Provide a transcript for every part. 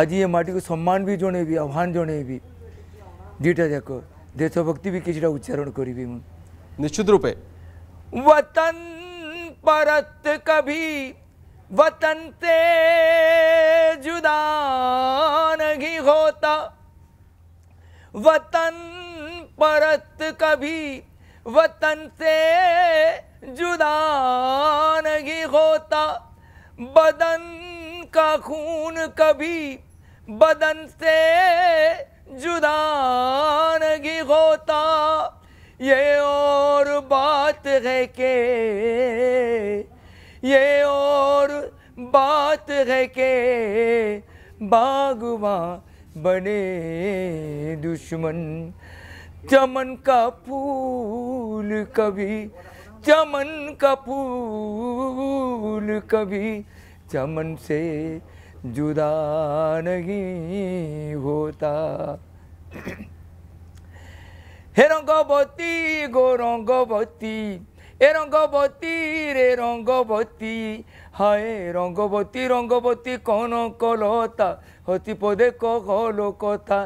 आज ये माटी को सम्मान भी जन आह्वान जने दीटा जाक देशभक्ति भी किसी उच्चारण करी निश्चित रूपे वतन परत कभी वतन ते जुदा नहीं होता वतन परत कभी वतन से जुदा नहीं होता बदन का खून कभी बदन से जुदानगी होता ये और बात है के ये और बात है के बागवा बने दुश्मन चमन का फूल कभी चमन का फूल कभी चमन से जुदा नहीं होता हे रंगवती गो रंगवती ए रंगवती रे रंगवती हाय रंगवती रंगवती कौन कलता हती पदे कहलो कथा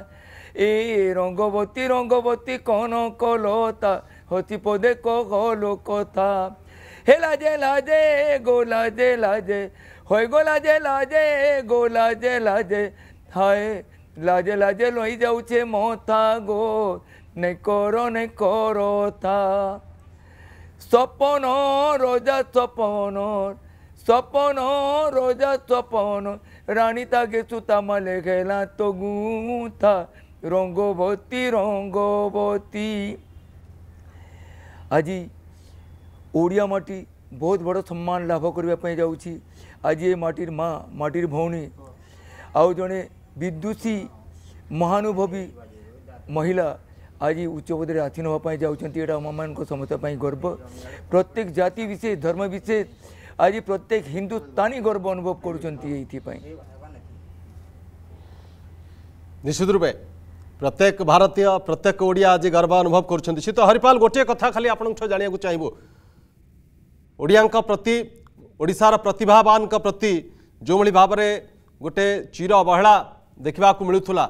ए रंगवती रंगवती कौन कलता হতি পদে কলো কথা হে লাজে লাজে গো লাজে লাজে হয় গো লাজে লাজে গো লাজে লাজে হায় লাজে লাজে লই যাউছে মথা গো নে করো নে করো তা স্বপন রোজা স্বপন স্বপন রোজা স্বপন রানী তাকে সুতামালে খেলা তো গুঁথা রঙ্গবতী রঙ্গবতী आज ଓଡ଼ିଆ ମାଟି ବହୁତ ବଡ଼ ସମ୍ମାନ ଲାଭ କରିବା ପାଇଁ ଯାଉଛି ଆଜି ଏ ମାଟିର ମା ମାଟିର ଭଉଣୀ ଆଉ ଜଣେ ବିଦ୍ୟୁଷୀ ମହାନୁଭବୀ ମହିଳା ଆଜି ଉଚ୍ଚପଦରେ ଆସୀନ ହେବା ପାଇଁ ଯାଉଛନ୍ତି ଏଇଟା ଆମମାନଙ୍କ ସମସ୍ତ ପାଇଁ ଗର୍ବ ପ୍ରତ୍ୟେକ ଜାତି ବିଶେଷ ଧର୍ମ ବିଶେଷ ଆଜି ପ୍ରତ୍ୟେକ ହିନ୍ଦୁସ୍ତାନୀ ଗର୍ବ ଅନୁଭବ କରୁଛନ୍ତି ଏଇଥିପାଇଁ ନିଶ୍ଚିତ ରୂପେ प्रत्येक भारतीय प्रत्येक ओडिया आज गर्व अनुभव कर तो हरिपाल गोटे कथा खाली आप जानकुक चाहिए ओडिया प्रति ओडार प्रतिभावान प्रति जो भाव में गोटे चीर अवहेला देखा मिलूला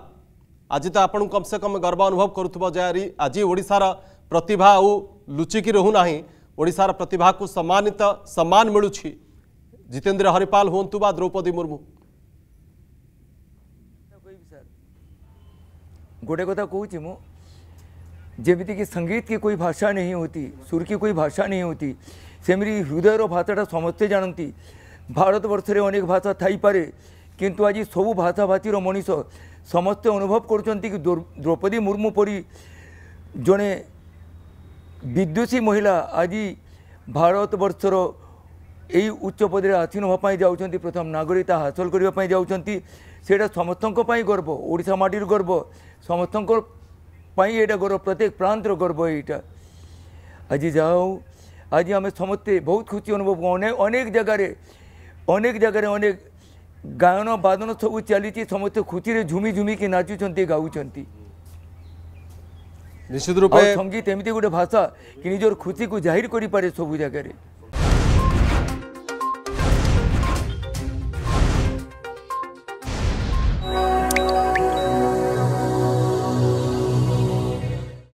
आज तो आप कम से कम गर्व अनुभव कर आज ओडार प्रतिभा लुचिकी रोना ओडार प्रतिभा को सम्मानित सम्मान मिलूँ जितेन्द्र हरिपाल हूँ बा द्रौपदी मुर्मू गोटे कथा कहूँ मु ଯେମିତିକି ସଙ୍ଗୀତକି କୋଇ ଭାଷା ନାହିଁ ହେଉତି ସୁରକି କୋଇ ଭାଷା ନାହିଁ ହେଉତି ସେମିତି ହୃଦୟର ଭାଷାଟା ସମସ୍ତେ ଜାଣନ୍ତି ଭାରତବର୍ଷରେ ଅନେକ ଭାଷା ଥାଇପାରେ କିନ୍ତୁ ଆଜି ସବୁ ଭାଷାଭାଷୀର ମଣିଷ ସମସ୍ତେ ଅନୁଭବ କରୁଛନ୍ତି କି ଦ୍ରୌପଦୀ ମୁର୍ମୁ ପରି ଜଣେ ବିଦ୍ୱେଷୀ ମହିଳା ଆଜି ଭାରତବର୍ଷର এই উচ্চ পদরে আসীন হওয়া যাচ্ছেন প্রথম নাগরিকতা হাসল করা যাচ্ছেন সেটা সমস্ত গর্ব ওড়শা মাটির গর্ব সমস্ত এটা গর্ব প্রত্যেক প্রান্তর গর্ব এইটা আজ যা হোক আজ আমি সমস্তে বহু খুশি অনুভব অনেক অনেক জায়গায় অনেক জায়গায় অনেক গায়ন বাদন সব চালিছি সমস্ত খুশি ঝুমি ঝুমিকি নাচুছেন গাউছেন নিশ্চিত রূপে সঙ্গীত এমনি গোটে ভাষা কি নিজের খুশি কু জাহির করে সবু জায়গায়